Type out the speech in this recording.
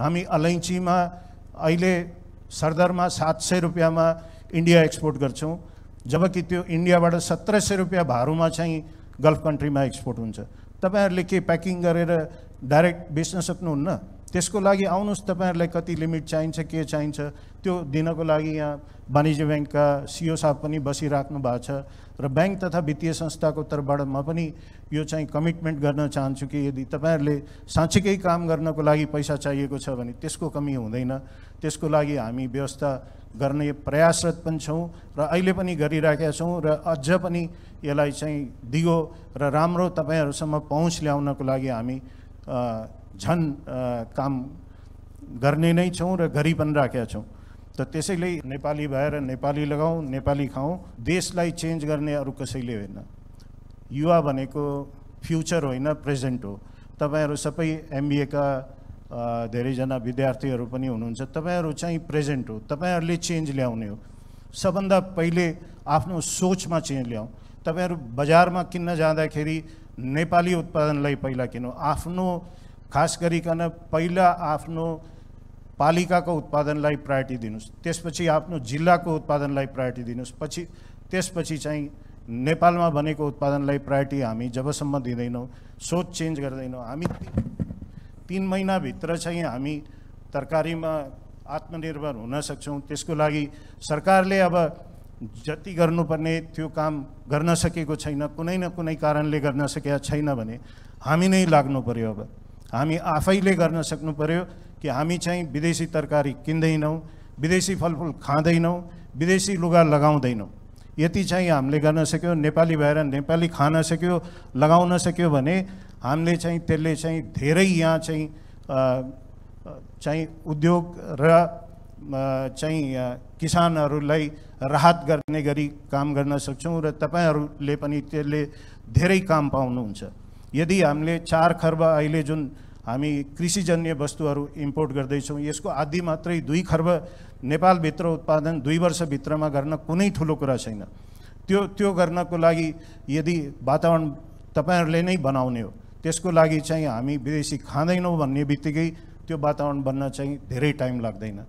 हामी अलैँचीमा अहिले में सात सौ रुपया में इंडिया एक्सपोर्ट कर जबकि इंडिया सत्रह सौ रुपया भारू में चाह गल्फ में एक्सपोर्ट हो तपाईँहरूले के पैकिंग करें डाइरेक्ट बेचना सकून त्यसको को लगी तपाईँहरूलाई कति लिमिट चाहिन्छ के चाहिन्छ त्यो दिनको लागि यहाँ वाणिज्य बैंक का सीओ साहब पनि बसिराख्नु भएको छ र तथा वित्तीय संस्थाको तर्फबाट म पनि यो चाहिँ कमिटमेन्ट गर्न चाहन्छु कि यदि के साँच्चीकै काम गर्नको लागि पैसा चाहिएको छ भने त्यसको कमी हुँदैन त्यसको लागि हामी व्यवस्था गर्ने प्रयासरत पनि छौँ र अहिले पनि गरिराखेका र अझ पनि यसलाई चाहिँ दिगो र राम्रो तपाईँहरूसम्म पहुँच ल्याउनको लागि हामी झन् काम गर्ने नै छौँ र गरिबन राखेका छौँ त त्यसैले नेपाली भएर नेपाली लगाउँ नेपाली खाउँ देशलाई चेन्ज गर्ने अरू कसैले होइन युवा भनेको फ्युचर होइन प्रेजेन्ट हो तपाईँहरू सबै एमबिएका धेरैजना विद्यार्थीहरू पनि हुनुहुन्छ तपाईँहरू चाहिँ प्रेजेन्ट हो तपाईँहरूले चेन्ज ल्याउने हो सबभन्दा पहिले आफ्नो सोचमा चेन्ज ल्याउँ तपाईँहरू बजारमा किन्न जाँदाखेरि नेपाली उत्पादनलाई पहिला किनौँ आप खास गरिकन पहिला आफ्नो पालिकाको उत्पादनलाई प्रायोरिटी दिनुहोस् त्यसपछि आफ्नो जिल्लाको उत्पादनलाई प्रायोरिटी दिनुहोस् पछि त्यसपछि चाहिँ नेपालमा बनेको उत्पादन प्रायोरिटी हमी जबसम दीदेन सोच हमी तीन महीना भि चाह हमी तरकारी में आत्मनिर्भर होना सकता सरकार ने अब जति पर्ने त्यो काम गर्न सकेको छैन कुनै न कुनै कारणले गर्न सकेका छैन भने हामी नै लाग्नु अब हामी आफैले गर्न सक्नु कि हामी चाहिँ विदेशी तरकारी किन्दैनौँ विदेशी फलफुल खाँदैनौँ विदेशी लुगा लगाउँदैनौँ यति चाहिँ हामीले गर्न सक्यो नेपाली भएर नेपाली खान सक्यो लगाउन सक्यो भने हामीले चाहिँ त्यसले चाहिँ धेरै यहाँ चाहिँ चाहिँ उद्योग र चाह किसान राहत करने गरी काम करना सक्छौँ र काम पाउनुहुन्छ यदि हमें चार खर्ब अहिले हमी कृषिजन्य वस्तु इंपोर्ट करते इसको आधी मत दुई खर्ब नेपाल भित्र उत्पादन दुई वर्ष भिमा कुन ठूल कुरा छेन त्यो त्यो को लगी यदि वातावरण ने नहीं बनाने हो त्यसको लागि चाहिँ विदेशी खादन भन्ने वातावरण बनना चाहिए धरें टाइम लगेन